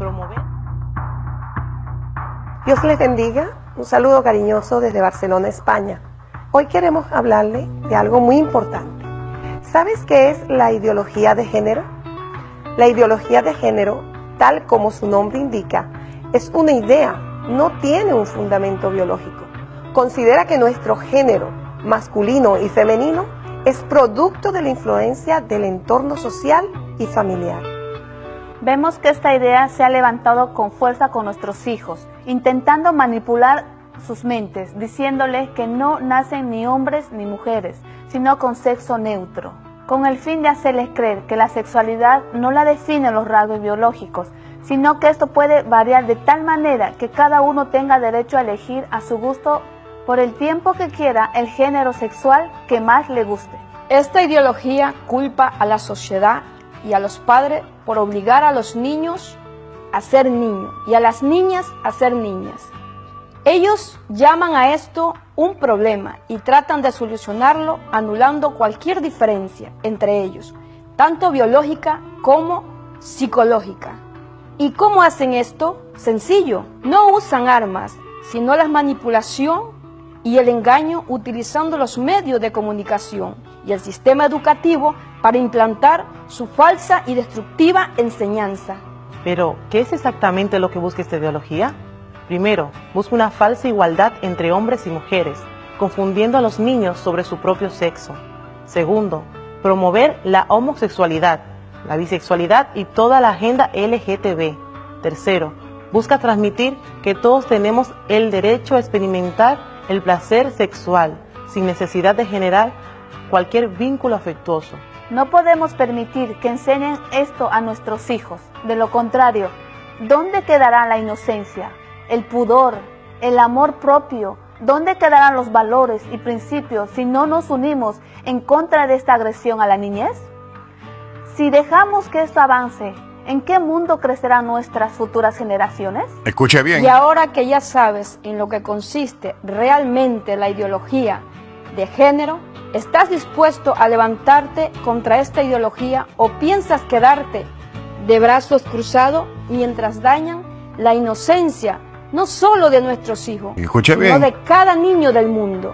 promover. Dios les bendiga. Un saludo cariñoso desde Barcelona, España. Hoy queremos hablarle de algo muy importante. ¿Sabes qué es la ideología de género? La ideología de género, tal como su nombre indica, es una idea, no tiene un fundamento biológico. Considera que nuestro género, masculino y femenino, es producto de la influencia del entorno social y familiar. Vemos que esta idea se ha levantado con fuerza con nuestros hijos, intentando manipular sus mentes, diciéndoles que no nacen ni hombres ni mujeres, sino con sexo neutro, con el fin de hacerles creer que la sexualidad no la definen los rasgos biológicos, sino que esto puede variar de tal manera que cada uno tenga derecho a elegir a su gusto por el tiempo que quiera el género sexual que más le guste. Esta ideología culpa a la sociedad y a los padres por obligar a los niños a ser niños y a las niñas a ser niñas. Ellos llaman a esto un problema y tratan de solucionarlo anulando cualquier diferencia entre ellos, tanto biológica como psicológica. ¿Y cómo hacen esto? Sencillo, no usan armas, sino la manipulación y el engaño utilizando los medios de comunicación y el sistema educativo para implantar su falsa y destructiva enseñanza. Pero, ¿qué es exactamente lo que busca esta ideología? Primero, busca una falsa igualdad entre hombres y mujeres, confundiendo a los niños sobre su propio sexo. Segundo, promover la homosexualidad, la bisexualidad y toda la agenda LGTB. Tercero, busca transmitir que todos tenemos el derecho a experimentar el placer sexual, sin necesidad de generar cualquier vínculo afectuoso. No podemos permitir que enseñen esto a nuestros hijos. De lo contrario, ¿dónde quedará la inocencia, el pudor, el amor propio? ¿Dónde quedarán los valores y principios si no nos unimos en contra de esta agresión a la niñez? Si dejamos que esto avance, ¿en qué mundo crecerán nuestras futuras generaciones? Escuche bien. Y ahora que ya sabes en lo que consiste realmente la ideología de género? ¿Estás dispuesto a levantarte contra esta ideología o piensas quedarte de brazos cruzados mientras dañan la inocencia no solo de nuestros hijos, sino de cada niño del mundo?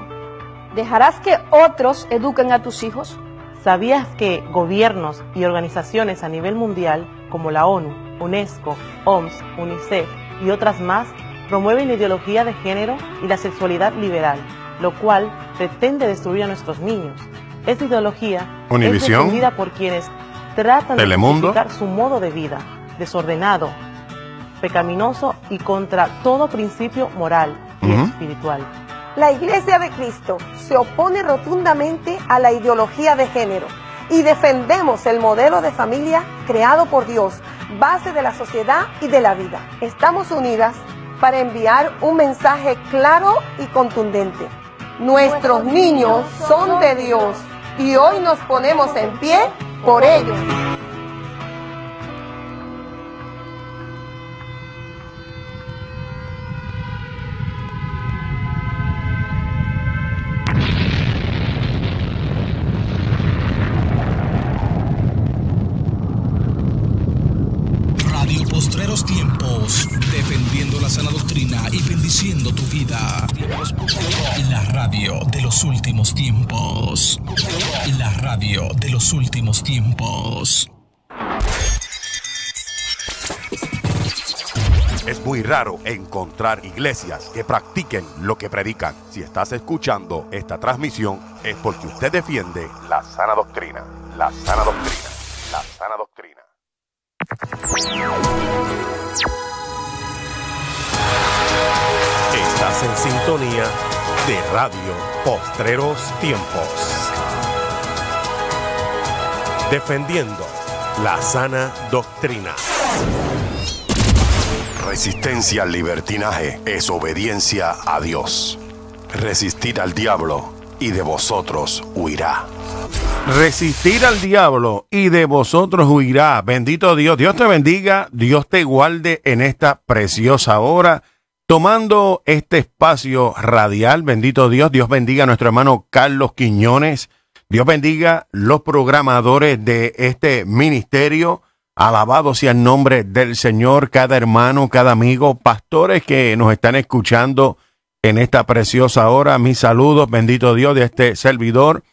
¿Dejarás que otros eduquen a tus hijos? ¿Sabías que gobiernos y organizaciones a nivel mundial como la ONU, UNESCO, OMS, UNICEF y otras más promueven la ideología de género y la sexualidad liberal? lo cual pretende destruir a nuestros niños. Esta ideología es defendida por quienes tratan de de su modo de vida, desordenado, pecaminoso y contra todo principio moral y espiritual. La Iglesia de Cristo se opone rotundamente a la ideología de género y defendemos el modelo de familia creado por Dios, base de la sociedad y de la vida. Estamos unidas para enviar un mensaje claro y contundente Nuestros niños son de Dios y hoy nos ponemos en pie por ellos. Radio Postreros Tiempos sana doctrina y bendiciendo tu vida. La radio de los últimos tiempos. La radio de los últimos tiempos. Es muy raro encontrar iglesias que practiquen lo que predican. Si estás escuchando esta transmisión es porque usted defiende la sana doctrina. La sana doctrina. La sana doctrina. en sintonía de Radio Postreros Tiempos. Defendiendo la sana doctrina. Resistencia al libertinaje es obediencia a Dios. Resistir al diablo y de vosotros huirá. Resistir al diablo y de vosotros huirá. Bendito Dios, Dios te bendiga, Dios te guarde en esta preciosa hora tomando este espacio radial. Bendito Dios, Dios bendiga a nuestro hermano Carlos Quiñones. Dios bendiga los programadores de este ministerio. Alabado sea el nombre del Señor, cada hermano, cada amigo, pastores que nos están escuchando en esta preciosa hora. Mis saludos, bendito Dios de este servidor,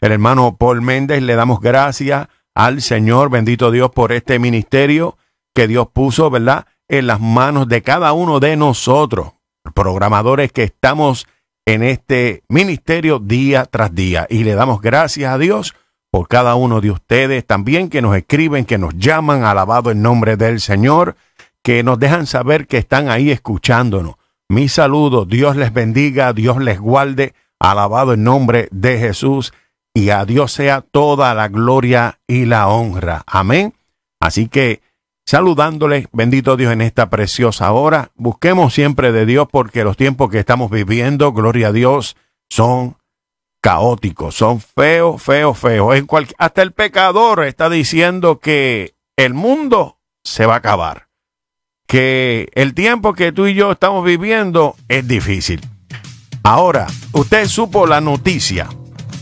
el hermano Paul Méndez. Le damos gracias al Señor, bendito Dios, por este ministerio que Dios puso, ¿verdad? en las manos de cada uno de nosotros, programadores que estamos en este ministerio día tras día. Y le damos gracias a Dios por cada uno de ustedes también que nos escriben, que nos llaman, alabado el nombre del Señor, que nos dejan saber que están ahí escuchándonos. Mi saludo, Dios les bendiga, Dios les guarde, alabado el nombre de Jesús y a Dios sea toda la gloria y la honra. Amén. Así que saludándoles, bendito Dios, en esta preciosa hora. Busquemos siempre de Dios porque los tiempos que estamos viviendo, gloria a Dios, son caóticos, son feos, feos, feos. hasta el pecador está diciendo que el mundo se va a acabar, que el tiempo que tú y yo estamos viviendo es difícil. Ahora, usted supo la noticia,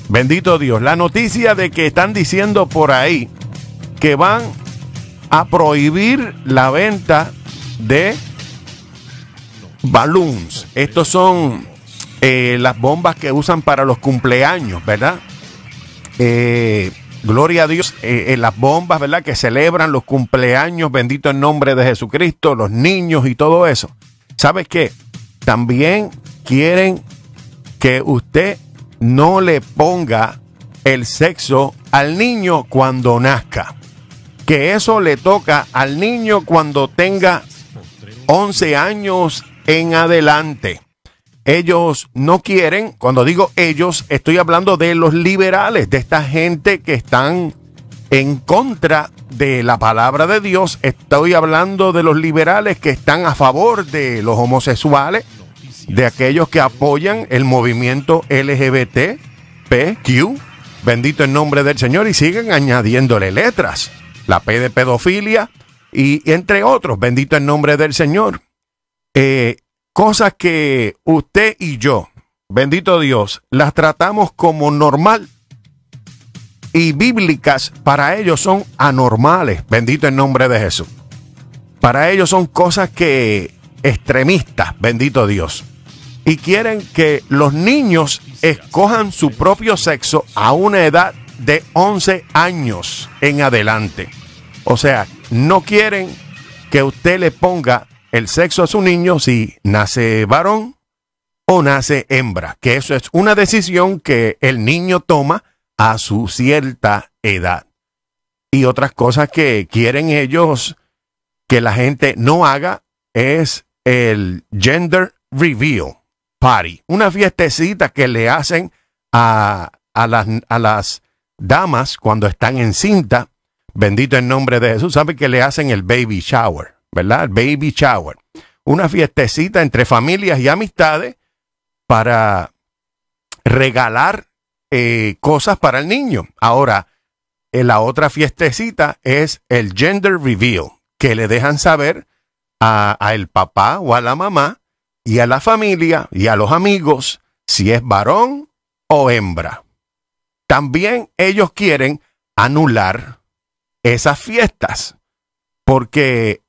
bendito Dios, la noticia de que están diciendo por ahí que van a prohibir la venta de balloons. Estos son eh, las bombas que usan para los cumpleaños, ¿verdad? Eh, gloria a Dios, eh, las bombas, ¿verdad? Que celebran los cumpleaños, bendito el nombre de Jesucristo, los niños y todo eso. ¿Sabes qué? También quieren que usted no le ponga el sexo al niño cuando nazca que eso le toca al niño cuando tenga 11 años en adelante. Ellos no quieren, cuando digo ellos, estoy hablando de los liberales, de esta gente que están en contra de la palabra de Dios. Estoy hablando de los liberales que están a favor de los homosexuales, de aquellos que apoyan el movimiento LGBTQ, bendito el nombre del Señor, y siguen añadiéndole letras la P de pedofilia y entre otros, bendito el nombre del Señor. Eh, cosas que usted y yo, bendito Dios, las tratamos como normal y bíblicas para ellos son anormales, bendito el nombre de Jesús. Para ellos son cosas que extremistas, bendito Dios. Y quieren que los niños escojan su propio sexo a una edad de 11 años en adelante. O sea, no quieren que usted le ponga el sexo a su niño si nace varón o nace hembra, que eso es una decisión que el niño toma a su cierta edad. Y otras cosas que quieren ellos que la gente no haga es el gender reveal party, una fiestecita que le hacen a, las, a las damas cuando están en cinta, bendito el nombre de Jesús, saben que le hacen el baby shower, ¿verdad? El baby shower. Una fiestecita entre familias y amistades para regalar eh, cosas para el niño. Ahora, eh, la otra fiestecita es el gender reveal, que le dejan saber a el papá o a la mamá y a la familia y a los amigos si es varón o hembra. También ellos quieren anular esas fiestas, porque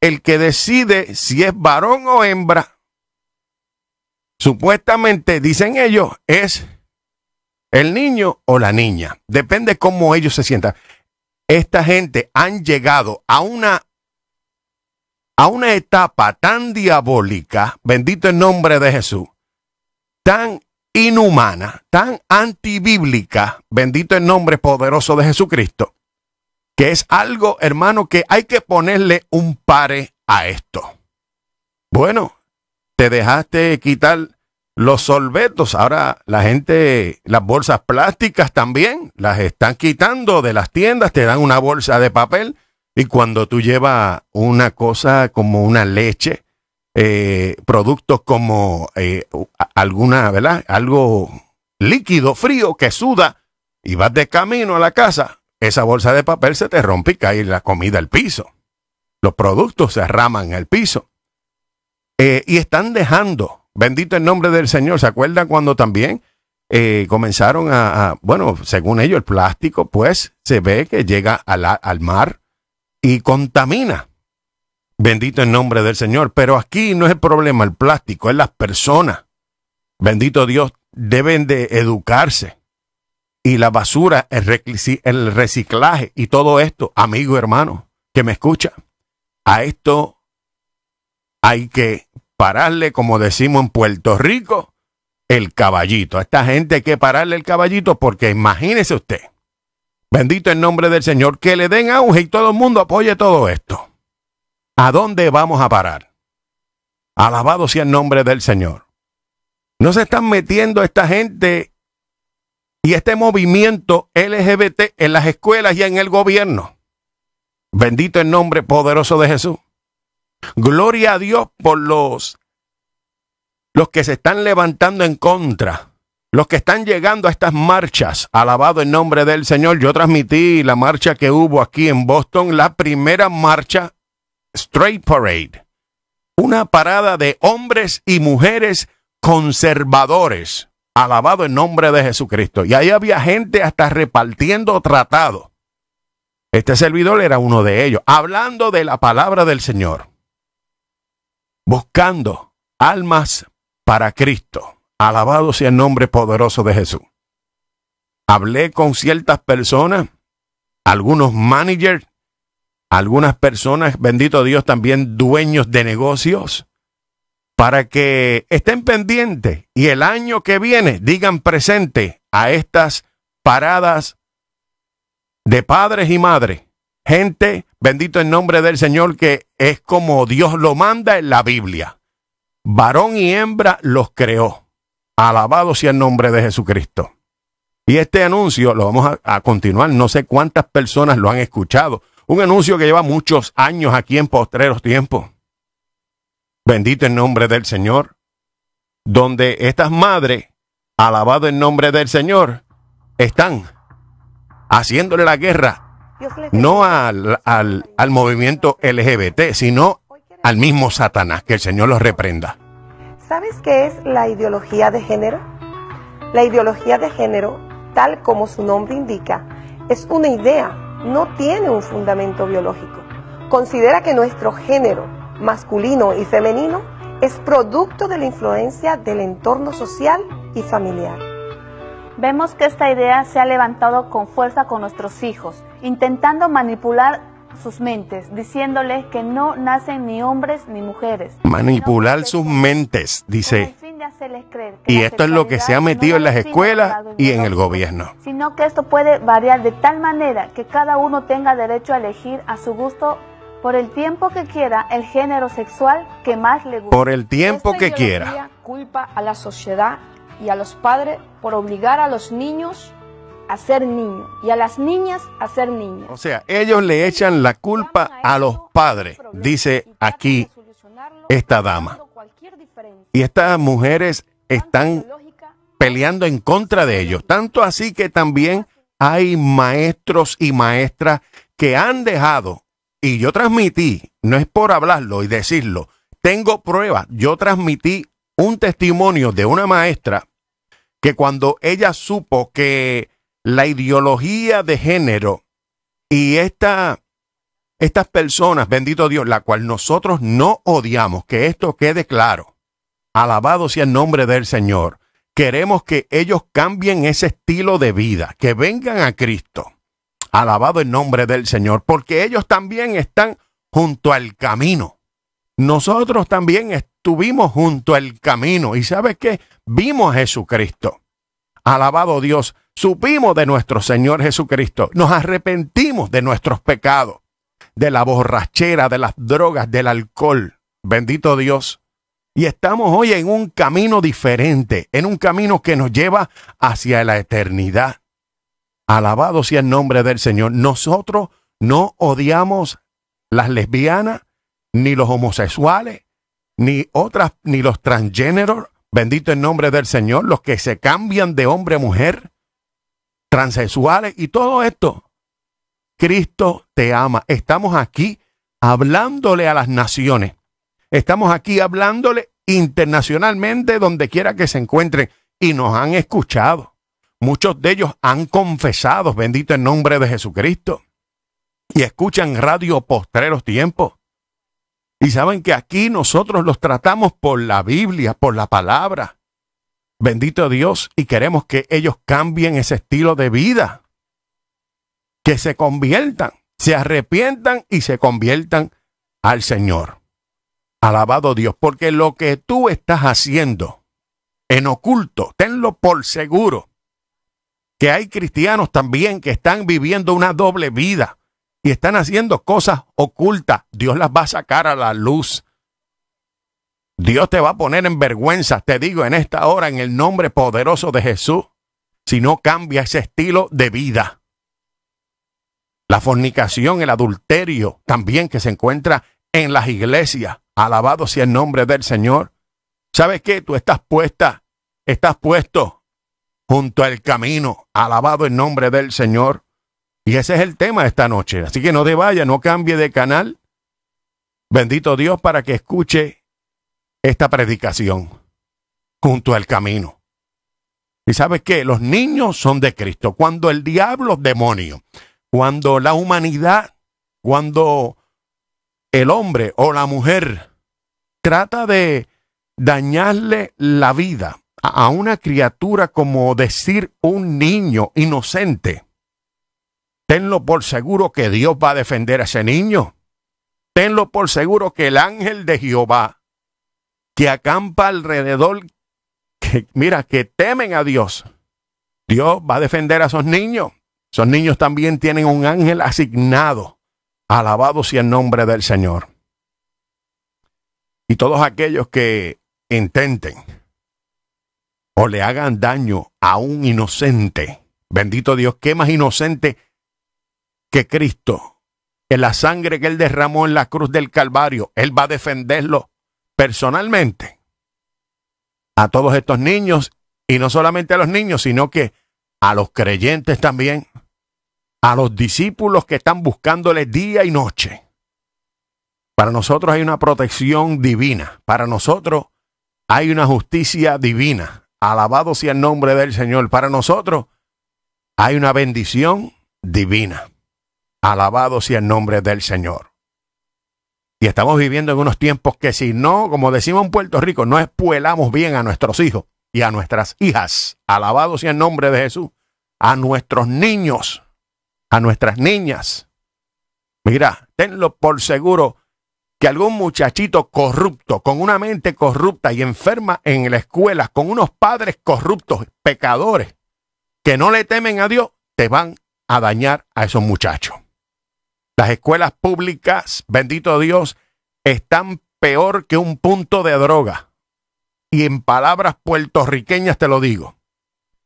el que decide si es varón o hembra, supuestamente, dicen ellos, es el niño o la niña. Depende cómo ellos se sientan. Esta gente han llegado a una a una etapa tan diabólica, bendito el nombre de Jesús, tan inhumana, tan antibíblica, bendito el nombre poderoso de Jesucristo, que es algo, hermano, que hay que ponerle un pare a esto. Bueno, te dejaste quitar los sorbetos, ahora la gente, las bolsas plásticas también, las están quitando de las tiendas, te dan una bolsa de papel y cuando tú llevas una cosa como una leche, eh, productos como eh, alguna, ¿verdad? Algo líquido, frío, que suda y vas de camino a la casa, esa bolsa de papel se te rompe y cae la comida al piso. Los productos se arraman al piso. Eh, y están dejando, bendito el nombre del Señor, ¿se acuerdan cuando también comenzaron a, bueno, según ellos, el plástico, pues se ve que llega al mar y contamina. Bendito el nombre del Señor. Pero aquí no es el problema el plástico, es las personas. Bendito Dios, deben de educarse. Y la basura, el, reciclaje y todo esto, amigo, hermano, que me escucha, a esto hay que pararle, como decimos en Puerto Rico, el caballito. A esta gente hay que pararle el caballito porque imagínese usted, bendito el nombre del Señor, que le den auge y todo el mundo apoye todo esto. ¿A dónde vamos a parar? Alabado sea el nombre del Señor. No se están metiendo esta gente y este movimiento LGBT en las escuelas y en el gobierno. Bendito el nombre poderoso de Jesús. Gloria a Dios por los los que se están levantando en contra, los que están llegando a estas marchas. Alabado el nombre del Señor. Yo transmití la marcha que hubo aquí en Boston, la primera marcha Straight Parade, una parada de hombres y mujeres conservadores, alabado en nombre de Jesucristo. Y ahí había gente hasta repartiendo tratados. Este servidor era uno de ellos, hablando de la palabra del Señor, buscando almas para Cristo. Alabado sea el nombre poderoso de Jesús. Hablé con ciertas personas, algunos managers, algunas personas, bendito Dios, también dueños de negocios, para que estén pendientes y el año que viene digan presente a estas paradas de padres y madres. Gente, bendito el nombre del Señor, que es como Dios lo manda en la Biblia. Varón y hembra los creó. Alabado sea el nombre de Jesucristo. Y este anuncio lo vamos a continuar. No sé cuántas personas lo han escuchado un anuncio que lleva muchos años aquí en postreros tiempos. Bendito el nombre del Señor. Donde estas madres, alabado el nombre del Señor, están haciéndole la guerra no al, al movimiento LGBT, sino al mismo Satanás, que el Señor los reprenda. ¿Sabes qué es la ideología de género? La ideología de género, tal como su nombre indica, es una idea no tiene un fundamento biológico. Considera que nuestro género masculino y femenino es producto de la influencia del entorno social y familiar. Vemos que esta idea se ha levantado con fuerza con nuestros hijos, intentando manipular sus mentes, diciéndoles que no nacen ni hombres ni mujeres. Manipular sus mentes, dice y esto es lo que se ha metido en las escuelas y en el gobierno. Sino que esto puede variar de tal manera que cada uno tenga derecho a elegir a su gusto por el tiempo que quiera el género sexual que más le guste. Por el tiempo que quiera. Culpa a la sociedad y a los padres por obligar a los niños a ser niños y a las niñas a ser niñas. O sea, ellos le echan la culpa a los padres, dice aquí esta dama. Y estas mujeres están peleando en contra de ellos. Tanto así que también hay maestros y maestras que han dejado, y yo transmití, no es por hablarlo y decirlo, tengo pruebas, yo transmití un testimonio de una maestra que cuando ella supo que la ideología de género y esta, estas personas, bendito Dios, la cual nosotros no odiamos, que esto quede claro, Alabado sea el nombre del Señor. Queremos que ellos cambien ese estilo de vida, que vengan a Cristo. Alabado el nombre del Señor, porque ellos también están junto al camino. Nosotros también estuvimos junto al camino y sabes qué? Vimos a Jesucristo. Alabado Dios, supimos de nuestro Señor Jesucristo, nos arrepentimos de nuestros pecados, de la borrachera, de las drogas, del alcohol. Bendito Dios y estamos hoy en un camino diferente, en un camino que nos lleva hacia la eternidad. Alabado sea el nombre del Señor. Nosotros no odiamos las lesbianas, ni los homosexuales, ni otras, ni los transgéneros. Bendito el nombre del Señor, los que se cambian de hombre a mujer, transexuales y todo esto. Cristo te ama. Estamos aquí hablándole a las naciones. Estamos aquí hablándole internacionalmente, donde quiera que se encuentren, y nos han escuchado. Muchos de ellos han confesado, bendito el nombre de Jesucristo, y escuchan radio postreros tiempos. Y saben que aquí nosotros los tratamos por la Biblia, por la palabra. Bendito Dios, y queremos que ellos cambien ese estilo de vida, que se conviertan, se arrepientan y se conviertan al Señor. Alabado Dios, porque lo que tú estás haciendo en oculto, tenlo por seguro, que hay cristianos también que están viviendo una doble vida y están haciendo cosas ocultas. Dios las va a sacar a la luz. Dios te va a poner en vergüenza, te digo en esta hora, en el nombre poderoso de Jesús, si no cambia ese estilo de vida. La fornicación, el adulterio también que se encuentra en las iglesias. Alabado sea el nombre del Señor. ¿Sabes qué? Tú estás puesta, estás puesto junto al camino. Alabado el nombre del Señor. Y ese es el tema de esta noche. Así que no te vayas, no cambie de canal. Bendito Dios para que escuche esta predicación junto al camino. Y sabes qué, los niños son de Cristo. Cuando el diablo demonio, cuando la humanidad, cuando el hombre o la mujer trata de dañarle la vida a una criatura como decir un niño inocente, tenlo por seguro que Dios va a defender a ese niño. Tenlo por seguro que el ángel de Jehová, que acampa alrededor, que mira, que temen a Dios, Dios va a defender a esos niños. Esos niños también tienen un ángel asignado Alabado sea el nombre del Señor. Y todos aquellos que intenten o le hagan daño a un inocente, bendito Dios, qué más inocente que Cristo. En la sangre que Él derramó en la cruz del Calvario, Él va a defenderlo personalmente a todos estos niños, y no solamente a los niños, sino que a los creyentes también a los discípulos que están buscándole día y noche. Para nosotros hay una protección divina. Para nosotros hay una justicia divina. Alabado sea el nombre del Señor. Para nosotros hay una bendición divina. Alabado sea el nombre del Señor. Y estamos viviendo en unos tiempos que si no, como decimos en Puerto Rico, no espuelamos bien a nuestros hijos y a nuestras hijas. Alabado sea el nombre de Jesús. A nuestros niños a nuestras niñas. Mira, tenlo por seguro que algún muchachito corrupto, con una mente corrupta y enferma en la escuela, con unos padres corruptos, pecadores, que no le temen a Dios, te van a dañar a esos muchachos. Las escuelas públicas, bendito Dios, están peor que un punto de droga. Y en palabras puertorriqueñas te lo digo.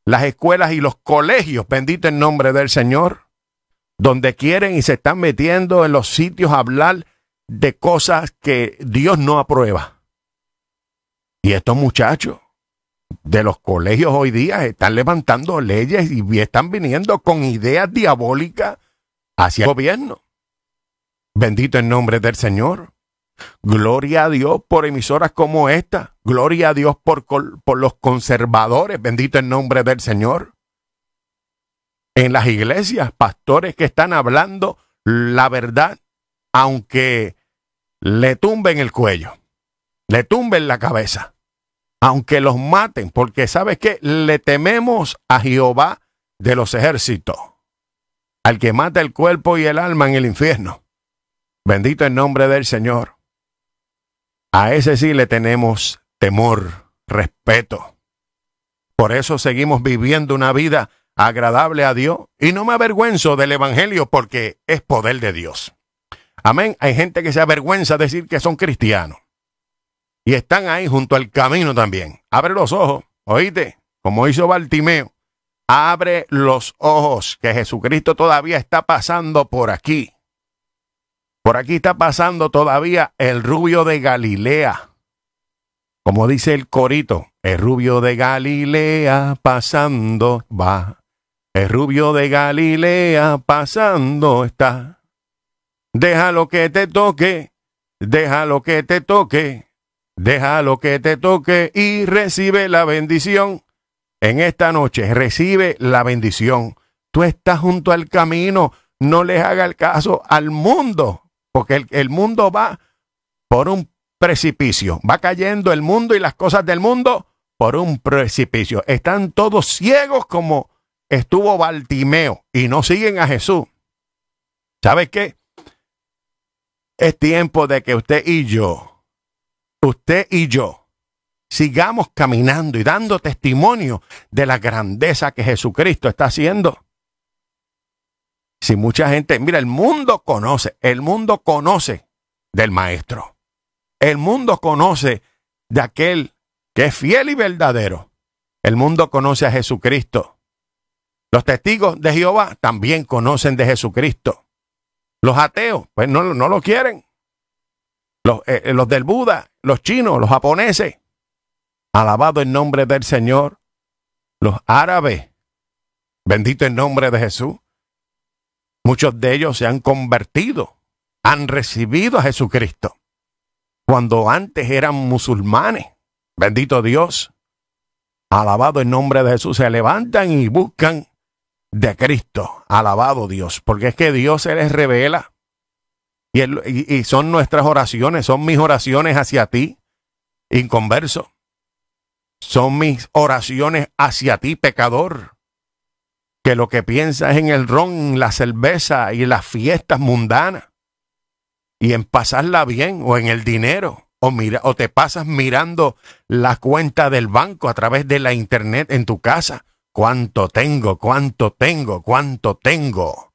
Las escuelas y los colegios, bendito el nombre del Señor, donde quieren y se están metiendo en los sitios a hablar de cosas que Dios no aprueba. Y estos muchachos de los colegios hoy día están levantando leyes y están viniendo con ideas diabólicas hacia el gobierno. Bendito el nombre del Señor. Gloria a Dios por emisoras como esta. Gloria a Dios por, por los conservadores. Bendito el nombre del Señor en las iglesias, pastores que están hablando la verdad, aunque le tumben el cuello, le tumben la cabeza, aunque los maten, porque sabes que le tememos a Jehová de los ejércitos, al que mata el cuerpo y el alma en el infierno. Bendito el nombre del Señor. A ese sí le tenemos temor, respeto. Por eso seguimos viviendo una vida agradable a Dios y no me avergüenzo del Evangelio porque es poder de Dios. Amén. Hay gente que se avergüenza decir que son cristianos y están ahí junto al camino también. Abre los ojos, oíste, como hizo Bartimeo. Abre los ojos, que Jesucristo todavía está pasando por aquí. Por aquí está pasando todavía el rubio de Galilea. Como dice el corito, el rubio de Galilea pasando va. El rubio de Galilea pasando está. Deja lo que te toque, deja lo que te toque, deja lo que te toque y recibe la bendición. En esta noche recibe la bendición. Tú estás junto al camino, no les haga el caso al mundo, porque el mundo va por un precipicio, va cayendo el mundo y las cosas del mundo por un precipicio. Están todos ciegos como estuvo Bartimeo y no siguen a Jesús, ¿sabes qué? Es tiempo de que usted y yo, usted y yo, sigamos caminando y dando testimonio de la grandeza que Jesucristo está haciendo. Si mucha gente, mira, el mundo conoce, el mundo conoce del Maestro. El mundo conoce de aquel que es fiel y verdadero. El mundo conoce a Jesucristo. Los testigos de Jehová también conocen de Jesucristo. Los ateos, pues no, lo quieren. Los, eh, eh, los del Buda, los chinos, los japoneses. Alabado el nombre del Señor. Los árabes. Bendito el nombre de Jesús. Muchos de ellos se han convertido, han recibido a Jesucristo, cuando antes eran musulmanes. Bendito Dios. Alabado el nombre de Jesús. Se levantan y buscan de Cristo. Alabado Dios, porque es que Dios se les revela. Y, y, son nuestras oraciones, son mis oraciones hacia ti, inconverso. Son mis oraciones hacia ti, pecador que lo que piensas en el ron, la cerveza y las fiestas mundanas, y en pasarla bien, o en el dinero, o, mira, o te pasas mirando la cuenta del banco a través de la internet en tu casa, ¿Cuánto tengo? ¿Cuánto tengo? ¿Cuánto tengo?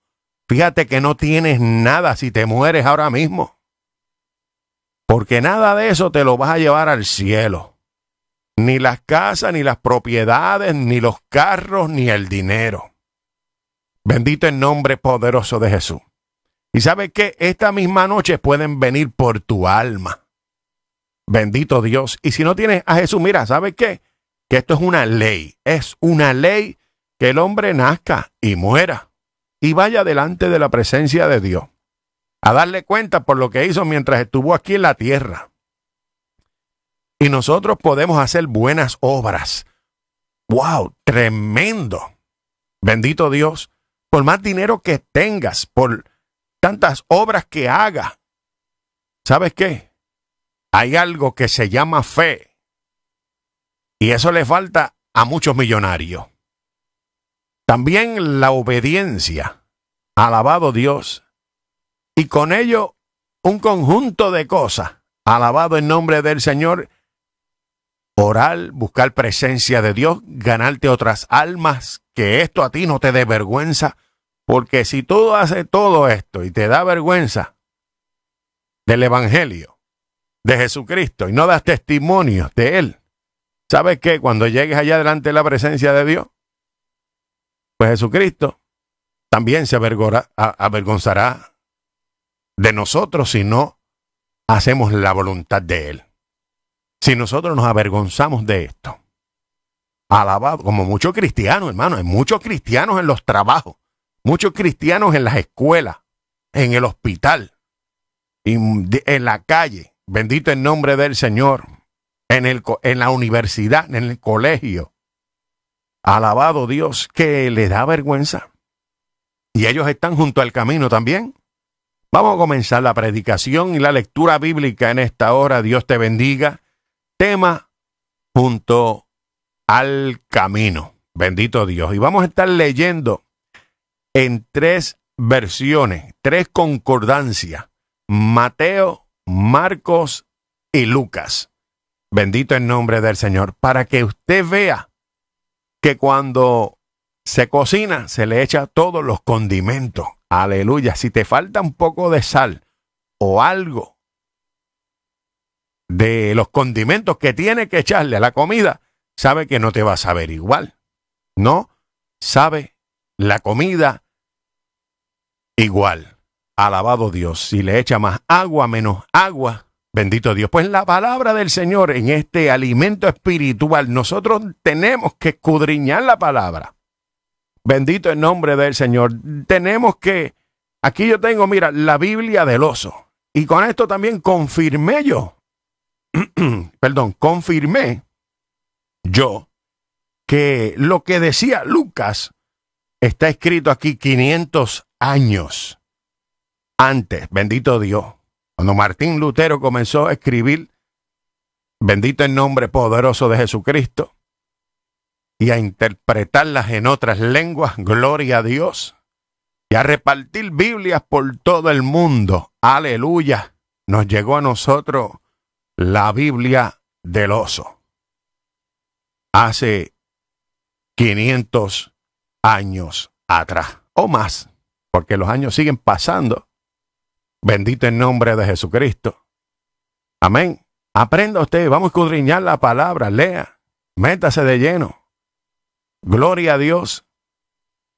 Fíjate que no tienes nada si te mueres ahora mismo. Porque nada de eso te lo vas a llevar al cielo. Ni las casas, ni las propiedades, ni los carros, ni el dinero. Bendito el nombre poderoso de Jesús. Y sabes que esta misma noche pueden venir por tu alma. Bendito Dios. Y si no tienes a Jesús, mira, ¿sabes qué? que esto es una ley, es una ley que el hombre nazca y muera y vaya delante de la presencia de Dios a darle cuenta por lo que hizo mientras estuvo aquí en la tierra. Y nosotros podemos hacer buenas obras. ¡Wow! Tremendo. Bendito Dios. Por más dinero que tengas, por tantas obras que hagas. ¿Sabes qué? Hay algo que se llama fe y eso le falta a muchos millonarios. También la obediencia. Alabado Dios. Y con ello un conjunto de cosas. Alabado en nombre del Señor. Oral, buscar presencia de Dios, ganarte otras almas, que esto a ti no te dé vergüenza, porque si tú haces todo esto y te da vergüenza del Evangelio de Jesucristo y no das testimonio de Él, ¿Sabes qué? Cuando llegues allá delante de la presencia de Dios, pues Jesucristo también se avergonzará de nosotros si no hacemos la voluntad de Él. Si nosotros nos avergonzamos de esto. Alabado, como muchos cristianos, hermanos, hay muchos cristianos en los trabajos, muchos cristianos en las escuelas, en el hospital, en la calle. Bendito el nombre del Señor en, la universidad, en el colegio. Alabado Dios, que le da vergüenza. Y ellos están junto al camino también. Vamos a comenzar la predicación y la lectura bíblica en esta hora. Dios te bendiga. Tema junto al camino. Bendito Dios. Y vamos a estar leyendo en tres versiones, tres concordancias. Mateo, Marcos y Lucas. Bendito el nombre del Señor. Para que usted vea que cuando se cocina se le echa todos los condimentos. Aleluya. Si te falta un poco de sal o algo de los condimentos que tiene que echarle a la comida, sabe que no te va a saber igual. No sabe la comida igual. Alabado Dios. Si le echa más agua, menos agua, Bendito Dios. Pues la palabra del Señor en este alimento espiritual, nosotros tenemos que escudriñar la palabra. Bendito el nombre del Señor. Tenemos que, aquí yo tengo, mira, la Biblia del oso. Y con esto también confirmé yo, perdón, confirmé yo que lo que decía Lucas está escrito aquí 500 años antes, bendito Dios. Cuando Martín Lutero comenzó a escribir, bendito el nombre poderoso de Jesucristo, y a interpretarlas en otras lenguas, gloria a Dios, y a repartir Biblias por todo el mundo, aleluya, nos llegó a nosotros la Biblia del oso. Hace 500 años atrás, o más, porque los años siguen pasando Bendito el nombre de Jesucristo. Amén. Aprenda usted, vamos a escudriñar la palabra, lea, métase de lleno. Gloria a Dios.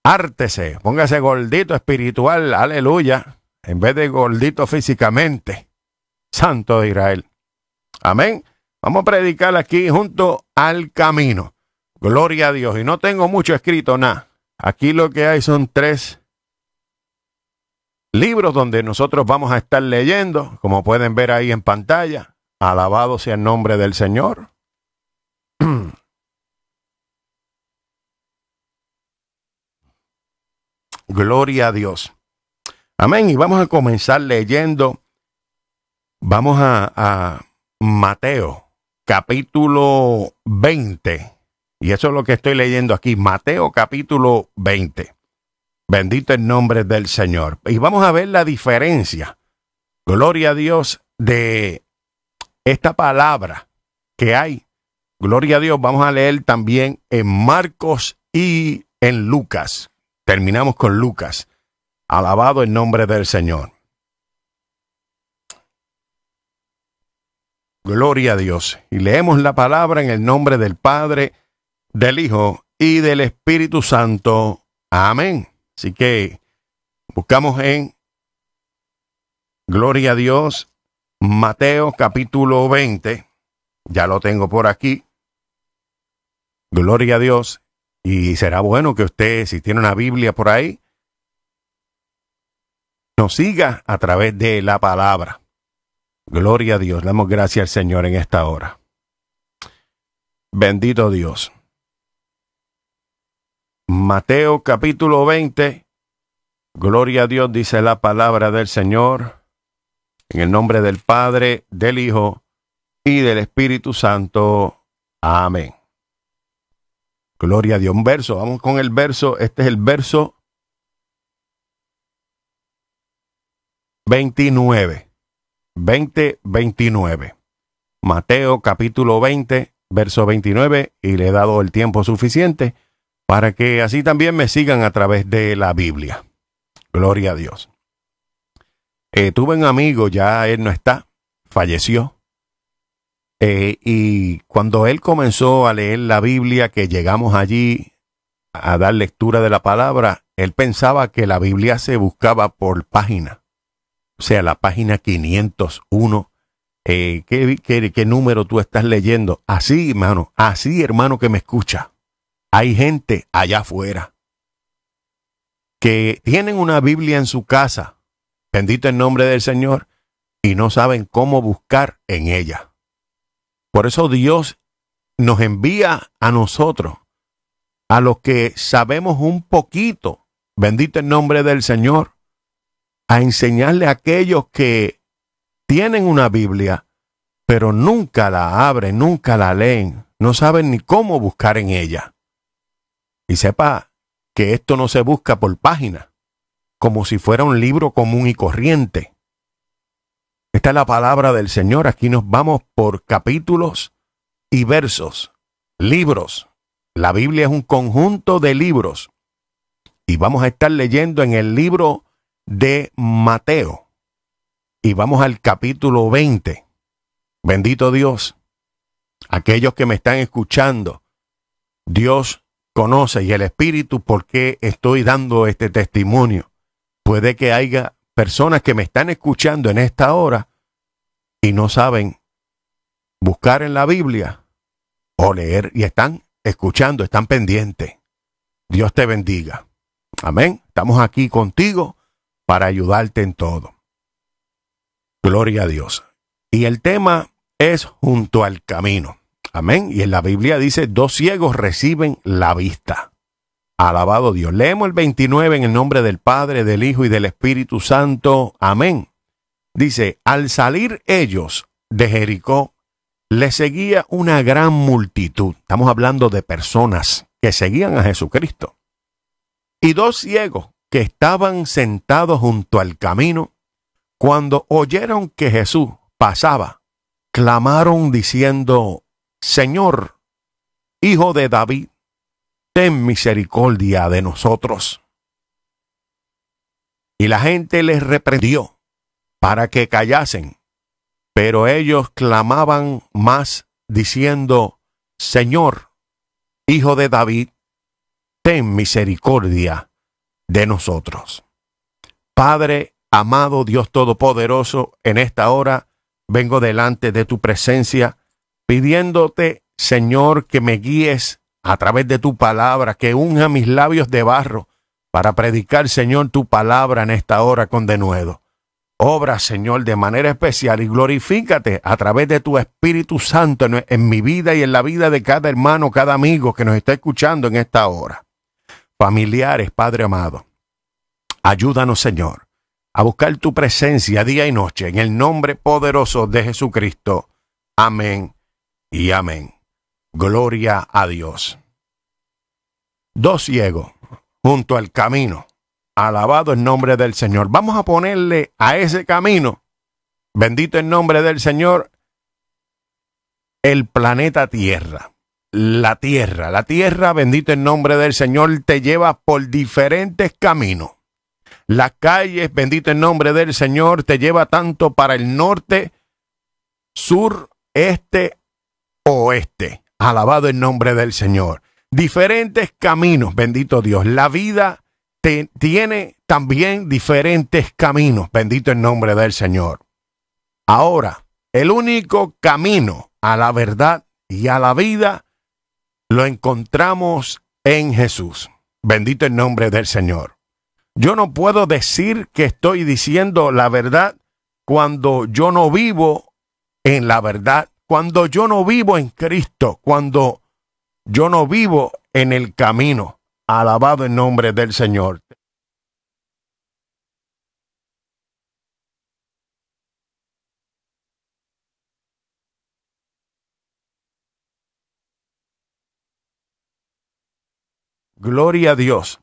Ártese, póngase gordito espiritual, aleluya, en vez de gordito físicamente. Santo de Israel. Amén. Vamos a predicar aquí junto al camino. Gloria a Dios. Y no tengo mucho escrito nada. Aquí lo que hay son tres libros donde nosotros vamos a estar leyendo, como pueden ver ahí en pantalla. Alabado sea el nombre del Señor. Gloria a Dios. Amén. Y vamos a comenzar leyendo. Vamos a, Mateo, capítulo 20. Y eso es lo que estoy leyendo aquí. Mateo, capítulo 20. Bendito el nombre del Señor. Y vamos a ver la diferencia. Gloria a Dios de esta palabra que hay. Gloria a Dios. Vamos a leer también en Marcos y en Lucas. Terminamos con Lucas. Alabado el nombre del Señor. Gloria a Dios. Y leemos la palabra en el nombre del Padre, del Hijo y del Espíritu Santo. Amén. Así que buscamos en Gloria a Dios, Mateo capítulo 20. Ya lo tengo por aquí. Gloria a Dios. Y será bueno que usted, si tiene una Biblia por ahí, nos siga a través de la palabra. Gloria a Dios. damos gracias al Señor en esta hora. Bendito Dios. Mateo capítulo 20. Gloria a Dios, dice la palabra del Señor. En el nombre del Padre, del Hijo y del Espíritu Santo. Amén. Gloria a Dios. Un verso. Vamos con el verso. Este es el verso 29. 20, 29. Mateo capítulo 20, verso 29. Y le he dado el tiempo suficiente para que así también me sigan a través de la Biblia. Gloria a Dios. Eh, tuve un amigo, ya él no está, falleció. Eh, y cuando él comenzó a leer la Biblia, que llegamos allí a dar lectura de la palabra, él pensaba que la Biblia se buscaba por página. O sea, la página 501. Eh, ¿qué, qué número tú estás leyendo? Así, hermano, así, hermano, que me escucha hay gente allá afuera que tienen una Biblia en su casa, bendito el nombre del Señor, y no saben cómo buscar en ella. Por eso Dios nos envía a nosotros, a los que sabemos un poquito, bendito el nombre del Señor, a enseñarle a aquellos que tienen una Biblia, pero nunca la abren, nunca la leen, no saben ni cómo buscar en ella. Y sepa que esto no se busca por página, como si fuera un libro común y corriente. Esta es la palabra del Señor. Aquí nos vamos por capítulos y versos, libros. La Biblia es un conjunto de libros. Y vamos a estar leyendo en el libro de Mateo. Y vamos al capítulo 20. Bendito Dios. Aquellos que me están escuchando, Dios conoce y el Espíritu por qué estoy dando este testimonio. Puede que haya personas que me están escuchando en esta hora y no saben buscar en la Biblia o leer y están escuchando, están pendientes. Dios te bendiga. Amén. Estamos aquí contigo para ayudarte en todo. Gloria a Dios. Y el tema es junto al camino. Amén. Y en la Biblia dice, dos ciegos reciben la vista. Alabado Dios. Leemos el 29 en el nombre del Padre, del Hijo y del Espíritu Santo. Amén. Dice, al salir ellos de Jericó, le seguía una gran multitud. Estamos hablando de personas que seguían a Jesucristo. Y dos ciegos que estaban sentados junto al camino, cuando oyeron que Jesús pasaba, clamaron diciendo, Señor, Hijo de David, ten misericordia de nosotros. Y la gente les reprendió para que callasen, pero ellos clamaban más diciendo, Señor, Hijo de David, ten misericordia de nosotros. Padre, amado Dios Todopoderoso, en esta hora vengo delante de tu presencia pidiéndote, Señor, que me guíes a través de tu palabra, que unja mis labios de barro para predicar, Señor, tu palabra en esta hora con denuedo. Obra, Señor, de manera especial y glorifícate a través de tu Espíritu Santo en, en mi vida y en la vida de cada hermano, cada amigo que nos está escuchando en esta hora. Familiares, Padre amado, ayúdanos, Señor, a buscar tu presencia día y noche en el nombre poderoso de Jesucristo. Amén y amén. Gloria a Dios. Dos ciegos junto al camino. Alabado el nombre del Señor. Vamos a ponerle a ese camino, bendito el nombre del Señor, el planeta Tierra. La tierra, la tierra, bendito el nombre del Señor, te lleva por diferentes caminos. Las calles, bendito el nombre del Señor, te lleva tanto para el norte, sur, este, oeste. Alabado el nombre del Señor. Diferentes caminos, bendito Dios. La vida te, tiene también diferentes caminos, bendito el nombre del Señor. Ahora, el único camino a la verdad y a la vida lo encontramos en Jesús. Bendito el nombre del Señor. Yo no puedo decir que estoy diciendo la verdad cuando yo no vivo en la verdad cuando yo no vivo en Cristo, cuando yo no vivo en el camino. Alabado en nombre del Señor. Gloria a Dios.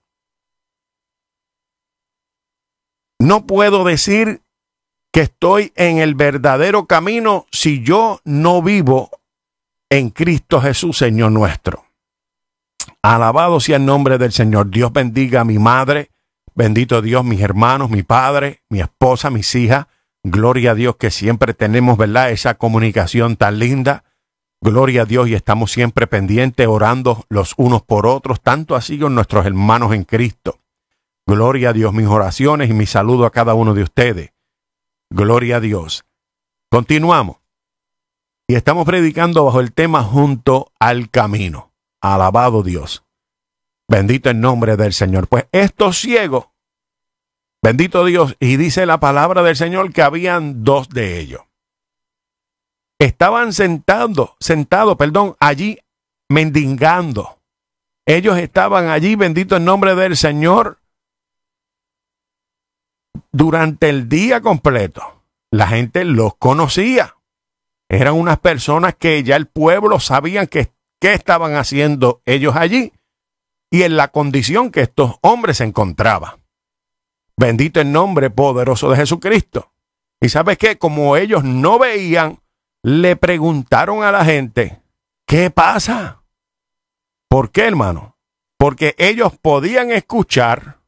No puedo decir que estoy en el verdadero camino si yo no vivo en Cristo Jesús, Señor nuestro. Alabado sea el nombre del Señor. Dios bendiga a mi madre, bendito Dios, mis hermanos, mi padre, mi esposa, mis hijas. Gloria a Dios que siempre tenemos, ¿verdad? Esa comunicación tan linda. Gloria a Dios y estamos siempre pendientes, orando los unos por otros, tanto así con nuestros hermanos en Cristo. Gloria a Dios, mis oraciones y mi saludo a cada uno de ustedes. Gloria a Dios. Continuamos. Y estamos predicando bajo el tema junto al camino. Alabado Dios. Bendito el nombre del Señor. Pues estos ciegos, bendito Dios, y dice la palabra del Señor que habían dos de ellos. Estaban sentados, sentado, perdón, allí mendigando. Ellos estaban allí, bendito el nombre del Señor, durante el día completo. La gente los conocía. Eran unas personas que ya el pueblo sabían que, qué estaban haciendo ellos allí y en la condición que estos hombres se encontraban. Bendito el nombre poderoso de Jesucristo. Y sabes que como ellos no veían, le preguntaron a la gente, ¿qué pasa? ¿Por qué, hermano? Porque ellos podían escuchar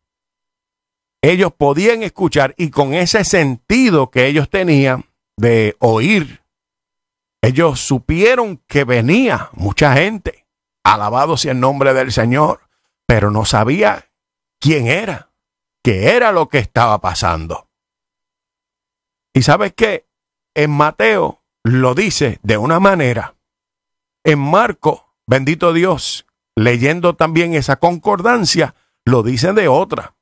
ellos podían escuchar y con ese sentido que ellos tenían de oír, ellos supieron que venía mucha gente, alabados y el nombre del Señor, pero no sabía quién era, qué era lo que estaba pasando. Y sabes qué, en Mateo lo dice de una manera, en Marco, bendito Dios, leyendo también esa concordancia, lo dice de otra.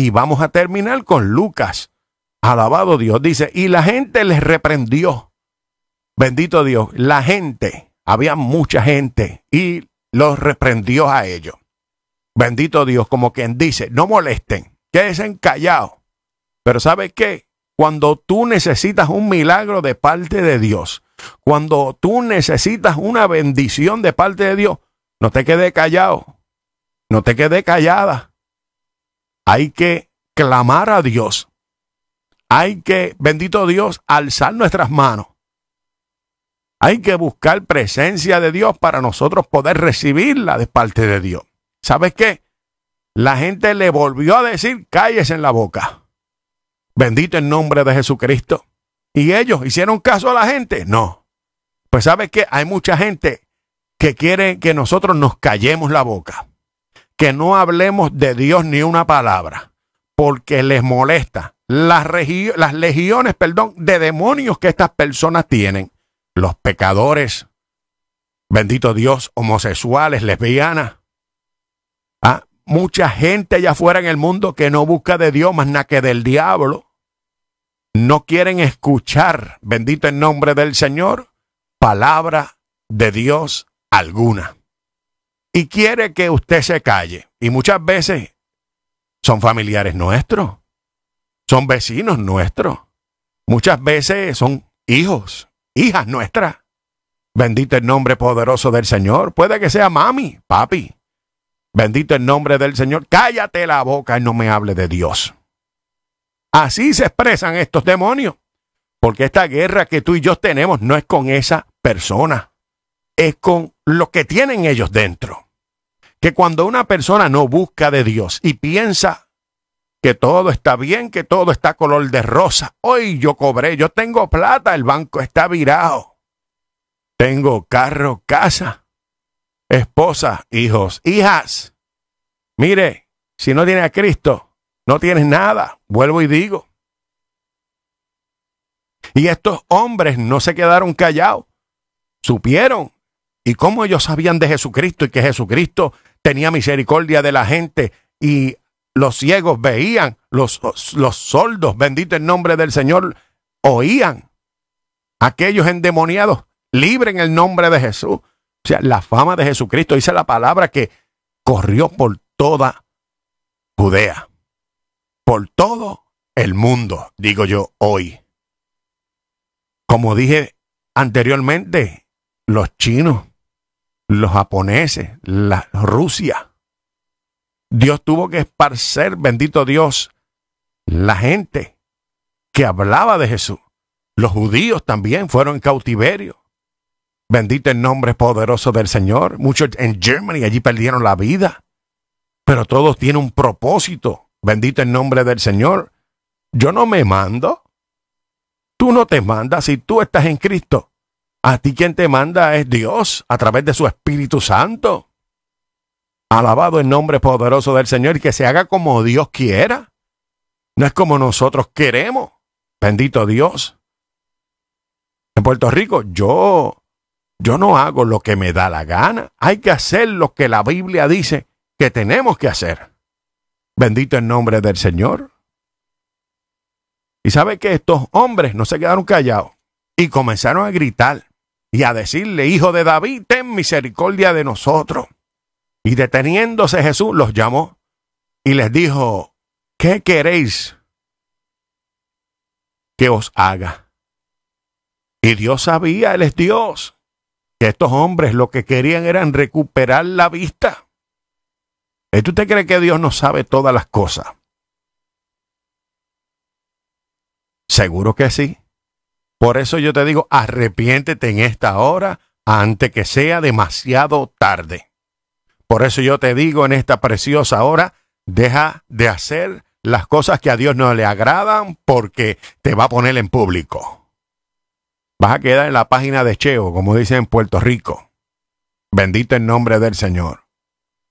Y vamos a terminar con Lucas. Alabado Dios. Dice, y la gente les reprendió. Bendito Dios. La gente, había mucha gente, y los reprendió a ellos. Bendito Dios, como quien dice, no molesten, quédense callados. Pero ¿sabes qué? Cuando tú necesitas un milagro de parte de Dios, cuando tú necesitas una bendición de parte de Dios, no te quedes callado, no te quedes callada. Hay que clamar a Dios. Hay que, bendito Dios, alzar nuestras manos. Hay que buscar presencia de Dios para nosotros poder recibirla de parte de Dios. ¿Sabes qué? La gente le volvió a decir, cállese en la boca. Bendito el nombre de Jesucristo. ¿Y ellos hicieron caso a la gente? No. Pues sabes qué? hay mucha gente que quiere que nosotros nos callemos la boca que no hablemos de Dios ni una palabra, porque les molesta las, las legiones perdón, de demonios que estas personas tienen, los pecadores, bendito Dios, homosexuales, lesbianas. ¿ah? Mucha gente allá afuera en el mundo que no busca de Dios más na que del diablo. No quieren escuchar, bendito el nombre del Señor, palabra de Dios alguna y quiere que usted se calle. Y muchas veces son familiares nuestros, son vecinos nuestros, muchas veces son hijos, hijas nuestras. Bendito el nombre poderoso del Señor. Puede que sea mami, papi. Bendito el nombre del Señor. Cállate la boca y no me hable de Dios. Así se expresan estos demonios. Porque esta guerra que tú y yo tenemos no es con esa persona es con lo que tienen ellos dentro. Que cuando una persona no busca de Dios y piensa que todo está bien, que todo está color de rosa, hoy yo cobré, yo tengo plata, el banco está virado, tengo carro, casa, esposa, hijos, hijas. Mire, si no tiene a Cristo, no tienes nada, vuelvo y digo. Y estos hombres no se quedaron callados, supieron y cómo ellos sabían de Jesucristo y que Jesucristo tenía misericordia de la gente y los ciegos veían, los, los sordos, bendito el nombre del Señor, oían. Aquellos endemoniados, libre en el nombre de Jesús. O sea, la fama de Jesucristo, dice la palabra que corrió por toda Judea, por todo el mundo, digo yo hoy. Como dije anteriormente, los chinos los japoneses, la Rusia. Dios tuvo que esparcer, bendito Dios, la gente que hablaba de Jesús. Los judíos también fueron en cautiverio. Bendito el nombre poderoso del Señor. Muchos en Germany allí perdieron la vida. Pero todos tienen un propósito. Bendito el nombre del Señor. Yo no me mando. Tú no te mandas si tú estás en Cristo. A ti quien te manda es Dios a través de su Espíritu Santo. Alabado el nombre poderoso del Señor y que se haga como Dios quiera. No es como nosotros queremos. Bendito Dios. En Puerto Rico yo yo no hago lo que me da la gana. Hay que hacer lo que la Biblia dice que tenemos que hacer. Bendito el nombre del Señor. Y sabe que estos hombres no se quedaron callados y comenzaron a gritar y a decirle, Hijo de David, ten misericordia de nosotros. Y deteniéndose Jesús los llamó y les dijo, ¿qué queréis que os haga? Y Dios sabía, Él es Dios, que estos hombres lo que querían era recuperar la vista. ¿Tú te crees que Dios no sabe todas las cosas? Seguro que sí. Por eso yo te digo, arrepiéntete en esta hora antes que sea demasiado tarde. Por eso yo te digo en esta preciosa hora, deja de hacer las cosas que a Dios no le agradan porque te va a poner en público. Vas a quedar en la página de Cheo, como dicen en Puerto Rico. Bendito el nombre del Señor.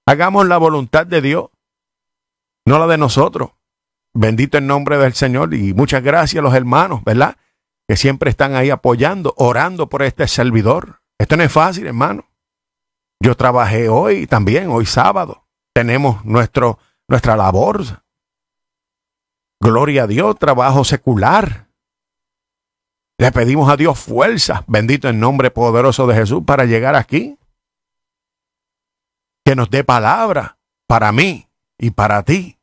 Hagamos la voluntad de Dios, no la de nosotros. Bendito el nombre del Señor y muchas gracias a los hermanos, ¿verdad? que siempre están ahí apoyando, orando por este servidor. Esto no es fácil, hermano. Yo trabajé hoy también, hoy sábado. Tenemos nuestro, nuestra labor. Gloria a Dios, trabajo secular. Le pedimos a Dios fuerza, bendito el nombre poderoso de Jesús, para llegar aquí. Que nos dé palabra para mí y para ti.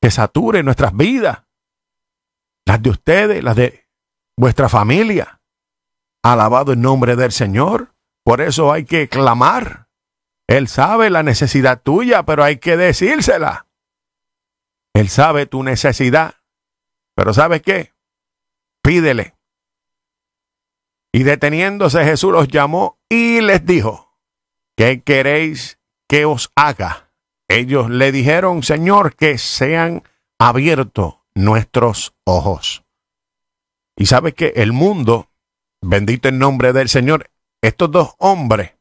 Que sature nuestras vidas las de ustedes, las de vuestra familia. Alabado el nombre del Señor. Por eso hay que clamar. Él sabe la necesidad tuya, pero hay que decírsela. Él sabe tu necesidad. Pero ¿sabes qué? Pídele. Y deteniéndose Jesús los llamó y les dijo, ¿qué queréis que os haga? Ellos le dijeron, Señor, que sean abiertos nuestros ojos. Y sabes que el mundo, bendito el nombre del Señor, estos dos hombres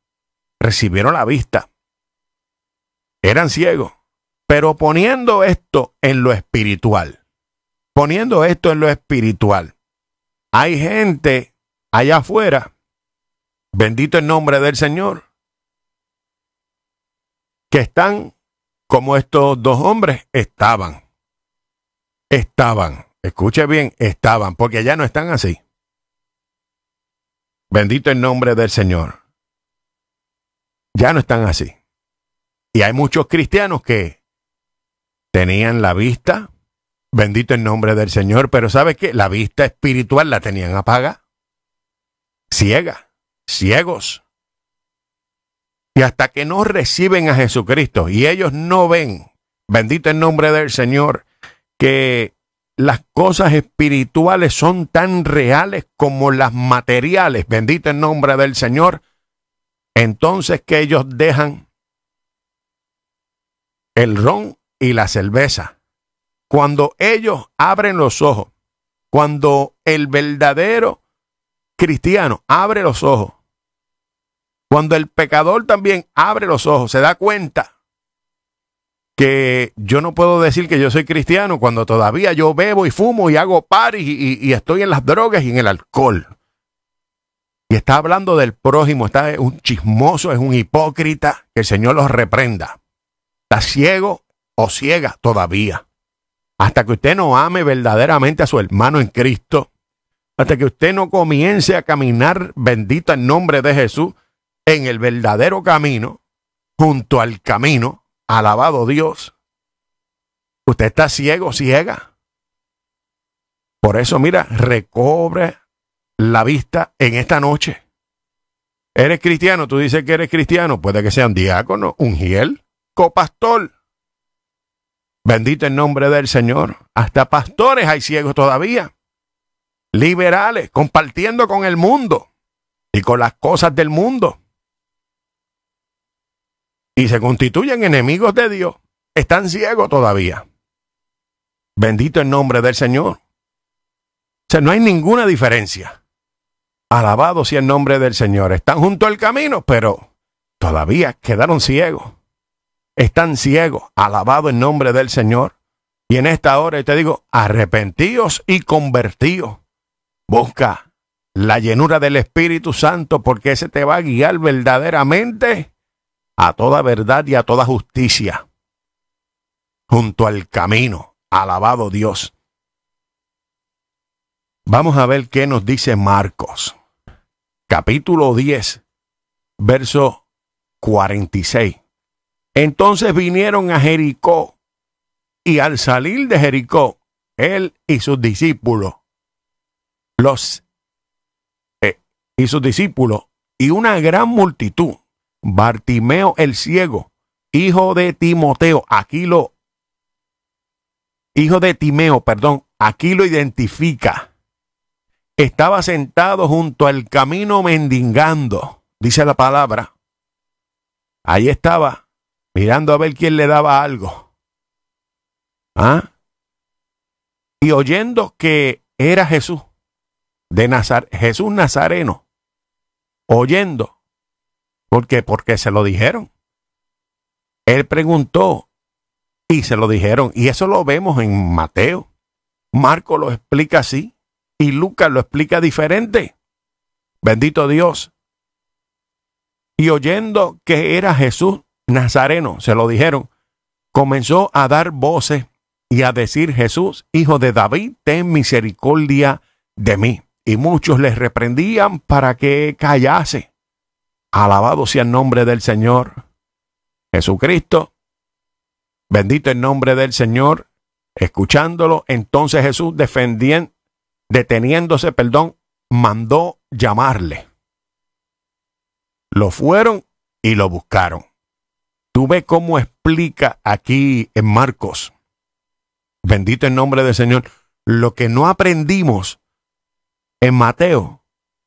recibieron la vista. Eran ciegos. Pero poniendo esto en lo espiritual, poniendo esto en lo espiritual, hay gente allá afuera, bendito el nombre del Señor, que están como estos dos hombres estaban estaban, escuche bien, estaban, porque ya no están así. Bendito el nombre del Señor. Ya no están así. Y hay muchos cristianos que tenían la vista, bendito el nombre del Señor, pero ¿sabes qué? La vista espiritual la tenían apagada. Ciega, ciegos. Y hasta que no reciben a Jesucristo y ellos no ven, bendito el nombre del Señor, que las cosas espirituales son tan reales como las materiales, bendito el nombre del Señor, entonces que ellos dejan el ron y la cerveza. Cuando ellos abren los ojos, cuando el verdadero cristiano abre los ojos, cuando el pecador también abre los ojos, se da cuenta que yo no puedo decir que yo soy cristiano cuando todavía yo bebo y fumo y hago par y, estoy en las drogas y en el alcohol. Y está hablando del prójimo, está un chismoso, es un hipócrita, que el Señor los reprenda. Está ciego o ciega todavía. Hasta que usted no ame verdaderamente a su hermano en Cristo, hasta que usted no comience a caminar bendito en nombre de Jesús en el verdadero camino, junto al camino, Alabado Dios. Usted está ciego, ciega. Por eso, mira, recobre la vista en esta noche. ¿Eres cristiano? Tú dices que eres cristiano. Puede que sea un diácono, un hiel, copastor. Bendito el nombre del Señor. Hasta pastores hay ciegos todavía. Liberales, compartiendo con el mundo y con las cosas del mundo y se constituyen enemigos de Dios, están ciegos todavía. Bendito el nombre del Señor. O sea, no hay ninguna diferencia. Alabado y el nombre del Señor. Están junto al camino, pero todavía quedaron ciegos. Están ciegos. Alabado el nombre del Señor. Y en esta hora te digo, arrepentíos y convertidos. Busca la llenura del Espíritu Santo porque ese te va a guiar verdaderamente a toda verdad y a toda justicia, junto al camino, alabado Dios. Vamos a ver qué nos dice Marcos, capítulo 10, verso 46. Entonces vinieron a Jericó, y al salir de Jericó, él y sus discípulos, los eh, y sus discípulos, y una gran multitud, Bartimeo el ciego, hijo de Timoteo, aquí lo, hijo de Timeo, perdón, aquí lo identifica. Estaba sentado junto al camino mendigando, dice la palabra. Ahí estaba, mirando a ver quién le daba algo. ¿Ah? Y oyendo que era Jesús, de Nazar Jesús Nazareno, oyendo ¿Por qué? Porque se lo dijeron. Él preguntó y se lo dijeron. Y eso lo vemos en Mateo. Marco lo explica así y Lucas lo explica diferente. Bendito Dios. Y oyendo que era Jesús Nazareno, se lo dijeron, comenzó a dar voces y a decir, Jesús, hijo de David, ten misericordia de mí. Y muchos le reprendían para que callase. Alabado sea el nombre del Señor Jesucristo. Bendito el nombre del Señor. Escuchándolo, entonces Jesús defendiendo, deteniéndose, perdón, mandó llamarle. Lo fueron y lo buscaron. Tú ves cómo explica aquí en Marcos. Bendito el nombre del Señor. Lo que no aprendimos en Mateo.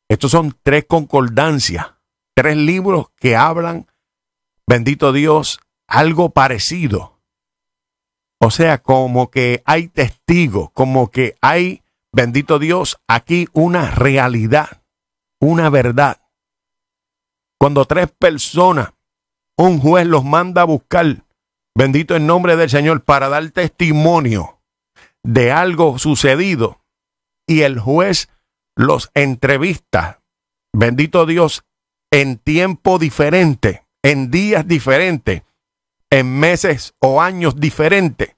Estos son tres concordancias tres libros que hablan, bendito Dios, algo parecido. O sea, como que hay testigos, como que hay, bendito Dios, aquí una realidad, una verdad. Cuando tres personas, un juez los manda a buscar, bendito el nombre del Señor, para dar testimonio de algo sucedido, y el juez los entrevista, bendito Dios, en tiempo diferente, en días diferentes, en meses o años diferentes,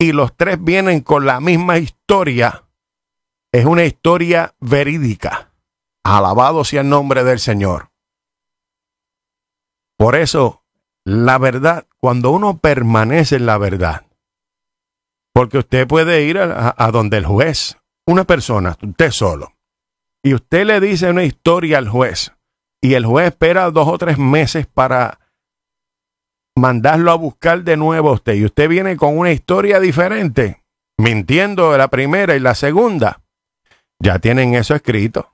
y los tres vienen con la misma historia, es una historia verídica. Alabado sea el nombre del Señor. Por eso, la verdad, cuando uno permanece en la verdad, porque usted puede ir a, a, donde el juez, una persona, usted solo, y usted le dice una historia al juez, y el juez espera dos o tres meses para mandarlo a buscar de nuevo a usted y usted viene con una historia diferente, mintiendo de la primera y la segunda, ya tienen eso escrito,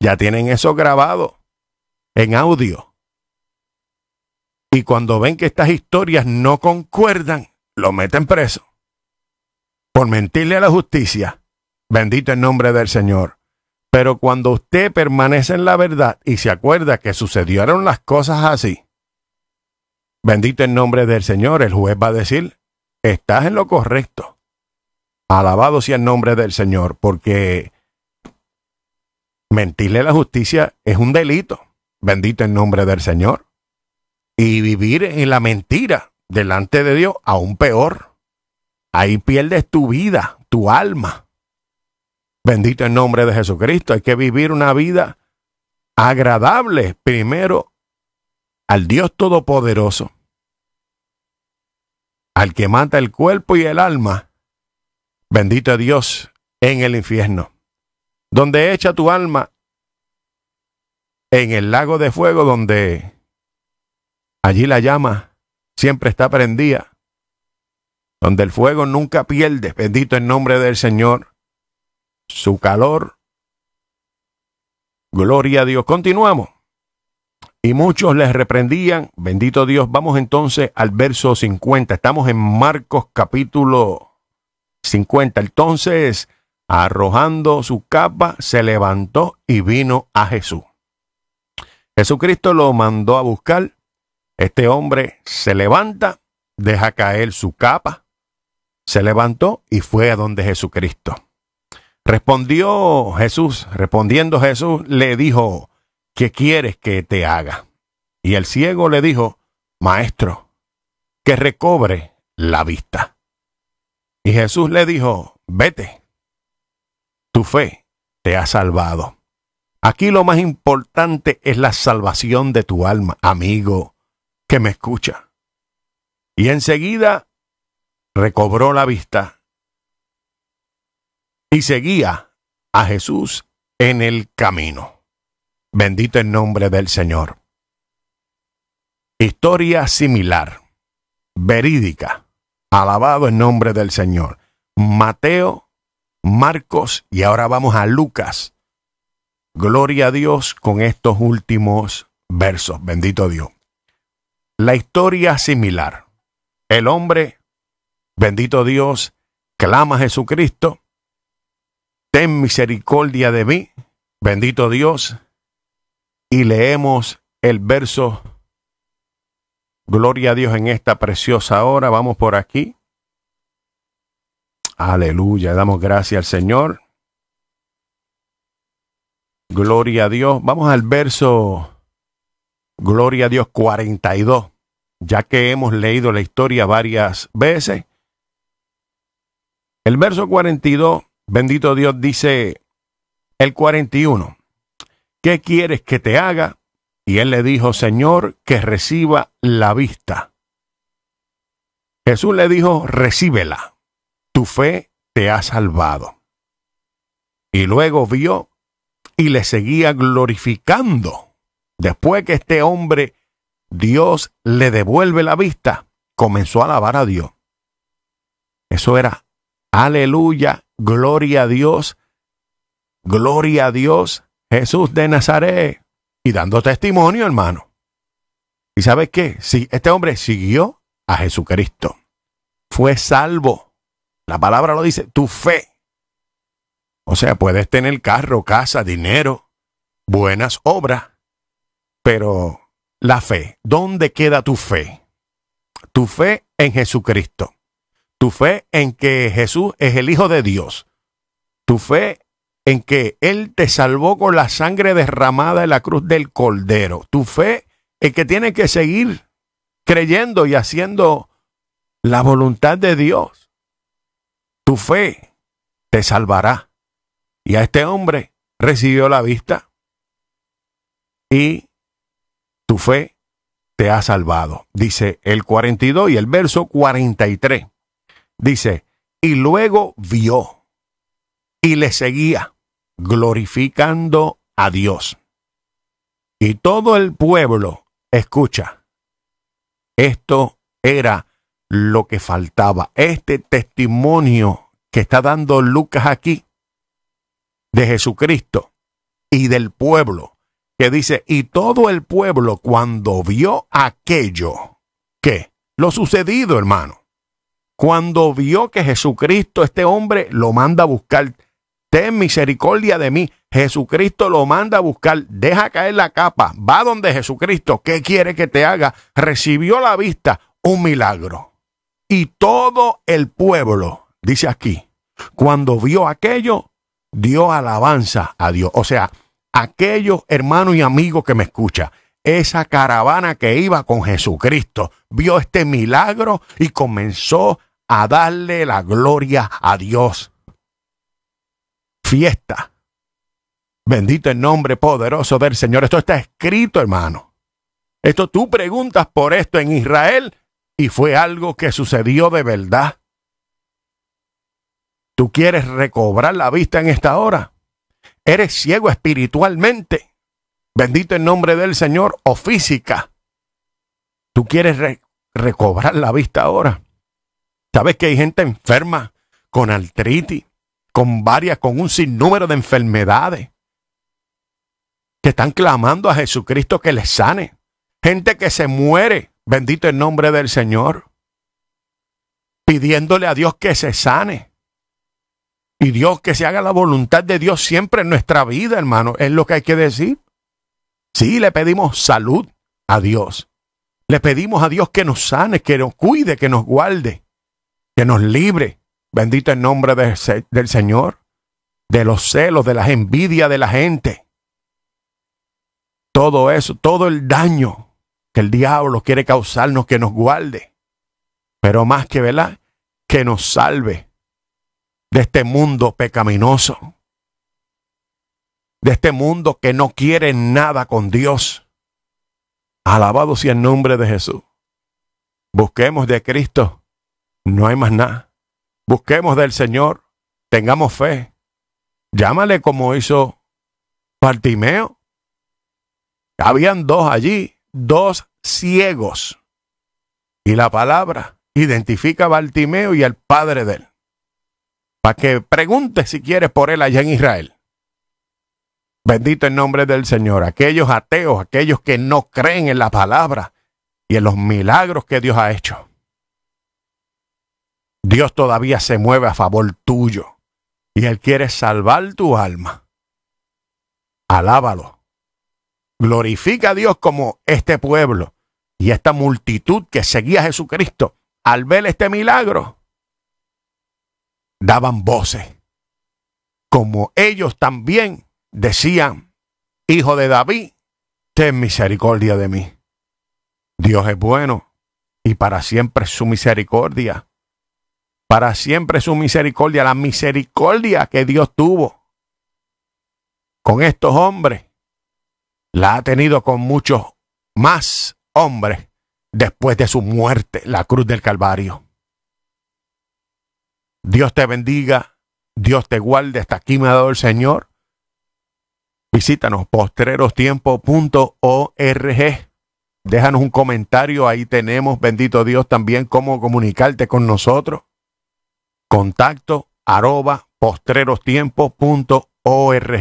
ya tienen eso grabado en audio. Y cuando ven que estas historias no concuerdan, lo meten preso. Por mentirle a la justicia. Bendito el nombre del Señor. Pero cuando usted permanece en la verdad y se acuerda que sucedieron las cosas así, bendito el nombre del Señor, el juez va a decir, estás en lo correcto. Alabado sea el nombre del Señor, porque mentirle a la justicia es un delito. Bendito el nombre del Señor. Y vivir en la mentira delante de Dios, aún peor. Ahí pierdes tu vida, tu alma. Bendito el nombre de Jesucristo. Hay que vivir una vida agradable primero al Dios Todopoderoso, al que mata el cuerpo y el alma. Bendito Dios en el infierno, donde echa tu alma en el lago de fuego, donde allí la llama siempre está prendida, donde el fuego nunca pierde. Bendito el nombre del Señor su calor. Gloria a Dios. Continuamos. Y muchos les reprendían. Bendito Dios. Vamos entonces al verso 50. Estamos en Marcos capítulo 50. Entonces, arrojando su capa, se levantó y vino a Jesús. Jesucristo lo mandó a buscar. Este hombre se levanta, deja caer su capa, se levantó y fue a donde Jesucristo. Respondió Jesús, respondiendo Jesús, le dijo, ¿qué quieres que te haga? Y el ciego le dijo, Maestro, que recobre la vista. Y Jesús le dijo, vete, tu fe te ha salvado. Aquí lo más importante es la salvación de tu alma, amigo, que me escucha. Y enseguida recobró la vista y seguía a Jesús en el camino. Bendito el nombre del Señor. Historia similar, verídica. Alabado el nombre del Señor. Mateo, Marcos y ahora vamos a Lucas. Gloria a Dios con estos últimos versos. Bendito Dios. La historia similar. El hombre, bendito Dios, clama a Jesucristo ten misericordia de mí, bendito Dios. Y leemos el verso, gloria a Dios en esta preciosa hora, vamos por aquí. Aleluya, damos gracias al Señor. Gloria a Dios. Vamos al verso, gloria a Dios 42, ya que hemos leído la historia varias veces. El verso 42 Bendito Dios dice el 41, ¿qué quieres que te haga? Y él le dijo, Señor, que reciba la vista. Jesús le dijo, recíbela, tu fe te ha salvado. Y luego vio y le seguía glorificando. Después que este hombre, Dios le devuelve la vista, comenzó a alabar a Dios. Eso era Aleluya, gloria a Dios, gloria a Dios, Jesús de Nazaret. Y dando testimonio, hermano. ¿Y sabes qué? Si este hombre siguió a Jesucristo, fue salvo. La palabra lo dice, tu fe. O sea, puedes tener carro, casa, dinero, buenas obras, pero la fe, ¿dónde queda tu fe? Tu fe en Jesucristo tu fe en que Jesús es el Hijo de Dios, tu fe en que Él te salvó con la sangre derramada en la cruz del Cordero, tu fe en que tienes que seguir creyendo y haciendo la voluntad de Dios. Tu fe te salvará. Y a este hombre recibió la vista y tu fe te ha salvado, dice el 42 y el verso 43. Dice, y luego vio y le seguía, glorificando a Dios. Y todo el pueblo, escucha, esto era lo que faltaba. Este testimonio que está dando Lucas aquí de Jesucristo y del pueblo, que dice, y todo el pueblo cuando vio aquello, que Lo sucedido, hermano cuando vio que Jesucristo, este hombre, lo manda a buscar. Ten misericordia de mí. Jesucristo lo manda a buscar. Deja caer la capa. Va donde Jesucristo. ¿Qué quiere que te haga? Recibió la vista un milagro. Y todo el pueblo, dice aquí, cuando vio aquello, dio alabanza a Dios. O sea, aquellos hermanos y amigos que me escuchan, esa caravana que iba con Jesucristo, vio este milagro y comenzó a darle la gloria a Dios. Fiesta. Bendito el nombre poderoso del Señor. Esto está escrito, hermano. Esto tú preguntas por esto en Israel y fue algo que sucedió de verdad. ¿Tú quieres recobrar la vista en esta hora? ¿Eres ciego espiritualmente? Bendito el nombre del Señor o física. ¿Tú quieres recobrar la vista ahora? Sabes que hay gente enferma con artritis, con varias, con un sinnúmero de enfermedades, que están clamando a Jesucristo que les sane. Gente que se muere, bendito el nombre del Señor, pidiéndole a Dios que se sane. Y Dios, que se haga la voluntad de Dios siempre en nuestra vida, hermano, es lo que hay que decir. Sí, le pedimos salud a Dios. Le pedimos a Dios que nos sane, que nos cuide, que nos guarde que nos libre, bendito el nombre del Señor, de los celos, de las envidias de la gente. Todo eso, todo el daño que el diablo quiere causarnos, que nos guarde. Pero más que, ¿verdad? Que nos salve de este mundo pecaminoso. De este mundo que no quiere nada con Dios. Alabado sea el nombre de Jesús. Busquemos de Cristo no hay más nada. Busquemos del Señor, tengamos fe. Llámale como hizo Bartimeo. Habían dos allí, dos ciegos. Y la palabra identifica a Bartimeo y al padre de él. Para que pregunte si quieres por él allá en Israel. Bendito el nombre del Señor. Aquellos ateos, aquellos que no creen en la palabra y en los milagros que Dios ha hecho. Dios todavía se mueve a favor tuyo y Él quiere salvar tu alma. Alábalo. Glorifica a Dios como este pueblo y esta multitud que seguía a Jesucristo al ver este milagro. Daban voces, como ellos también decían, Hijo de David, ten misericordia de mí. Dios es bueno y para siempre su misericordia para siempre su misericordia, la misericordia que Dios tuvo con estos hombres, la ha tenido con muchos más hombres después de su muerte, la cruz del Calvario. Dios te bendiga, Dios te guarde, hasta aquí me ha dado el Señor. Visítanos postrerostiempo.org. Déjanos un comentario, ahí tenemos, bendito Dios, también cómo comunicarte con nosotros. Contacto arroba postrerostiempo.org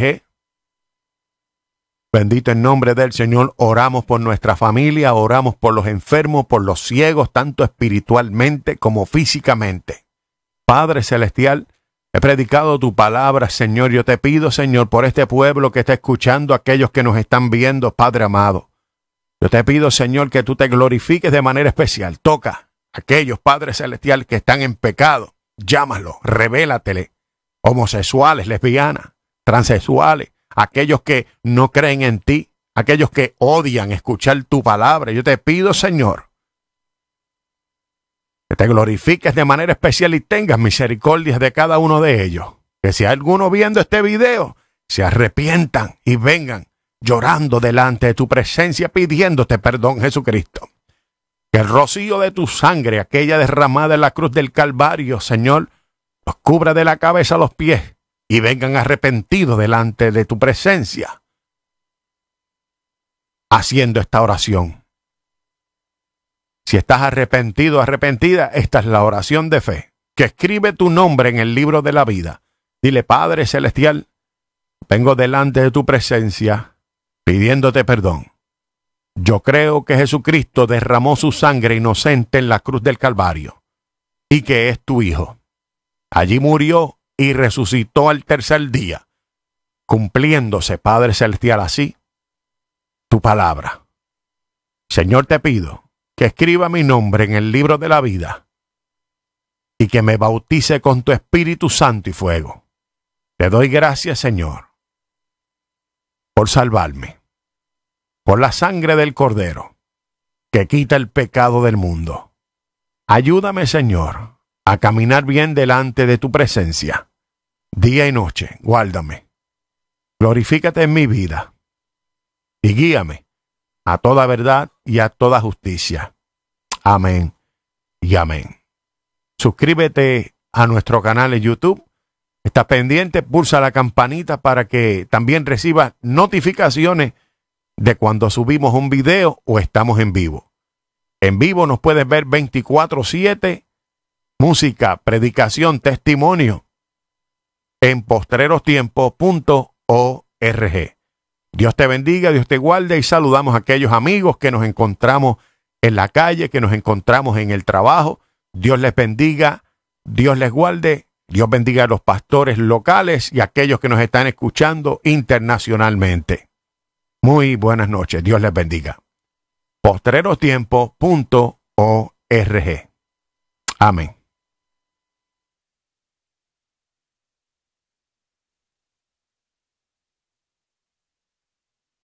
Bendito en nombre del Señor, oramos por nuestra familia, oramos por los enfermos, por los ciegos, tanto espiritualmente como físicamente. Padre Celestial, he predicado tu palabra, Señor. Yo te pido, Señor, por este pueblo que está escuchando, aquellos que nos están viendo, Padre amado. Yo te pido, Señor, que tú te glorifiques de manera especial. Toca a aquellos, Padre Celestial, que están en pecado llámalo, revélatele. Homosexuales, lesbianas, transexuales, aquellos que no creen en ti, aquellos que odian escuchar tu palabra. Yo te pido, Señor, que te glorifiques de manera especial y tengas misericordia de cada uno de ellos. Que si hay alguno viendo este video, se arrepientan y vengan llorando delante de tu presencia pidiéndote perdón, Jesucristo. Que el rocío de tu sangre, aquella derramada en la cruz del Calvario, Señor, los cubra de la cabeza a los pies y vengan arrepentidos delante de tu presencia haciendo esta oración. Si estás arrepentido, arrepentida, esta es la oración de fe, que escribe tu nombre en el libro de la vida. Dile, Padre Celestial, vengo delante de tu presencia pidiéndote perdón yo creo que Jesucristo derramó su sangre inocente en la cruz del Calvario y que es tu Hijo. Allí murió y resucitó al tercer día, cumpliéndose, Padre Celestial, así tu palabra. Señor, te pido que escriba mi nombre en el libro de la vida y que me bautice con tu Espíritu Santo y fuego. Te doy gracias, Señor, por salvarme por la sangre del Cordero, que quita el pecado del mundo. Ayúdame, Señor, a caminar bien delante de tu presencia. Día y noche, guárdame. Glorifícate en mi vida y guíame a toda verdad y a toda justicia. Amén y amén. Suscríbete a nuestro canal en YouTube. Estás pendiente, pulsa la campanita para que también recibas notificaciones de cuando subimos un video o estamos en vivo. En vivo nos puedes ver 24/7, música, predicación, testimonio en postrerostiempos.org. Dios te bendiga, Dios te guarde y saludamos a aquellos amigos que nos encontramos en la calle, que nos encontramos en el trabajo. Dios les bendiga, Dios les guarde, Dios bendiga a los pastores locales y a aquellos que nos están escuchando internacionalmente. Muy buenas noches. Dios les bendiga. postrerotiempo.org Amén.